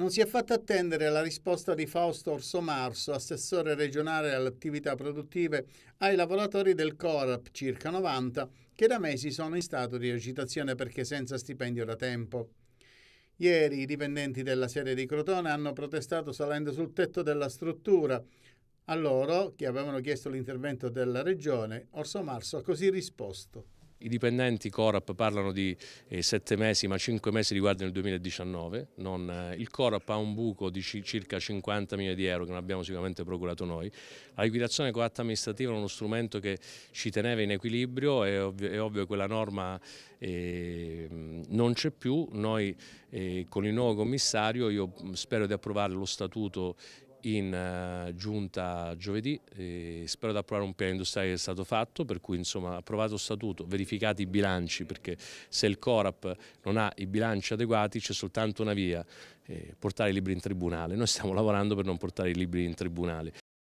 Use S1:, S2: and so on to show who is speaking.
S1: Non si è fatta attendere la risposta di Fausto Orso Marso, assessore regionale alle attività produttive, ai lavoratori del CORAP, circa 90, che da mesi sono in stato di agitazione perché senza stipendio da tempo. Ieri i dipendenti della sede di Crotone hanno protestato salendo sul tetto della struttura. A loro, che avevano chiesto l'intervento della regione, Orso Marso ha così risposto.
S2: I dipendenti Corap parlano di eh, sette mesi, ma cinque mesi riguardano il 2019. Non, eh, il Corap ha un buco di circa 50 milioni di euro che non abbiamo sicuramente procurato noi. La liquidazione coatta amministrativa è uno strumento che ci teneva in equilibrio, è ovvio, è ovvio che quella norma eh, non c'è più. Noi eh, con il nuovo commissario io mm, spero di approvare lo statuto in eh, giunta giovedì, spero di approvare un piano industriale che è stato fatto, per cui insomma approvato il statuto, verificati i bilanci, perché se il Corap non ha i bilanci adeguati c'è soltanto una via, eh, portare i libri in tribunale. Noi stiamo lavorando per non portare i libri in tribunale.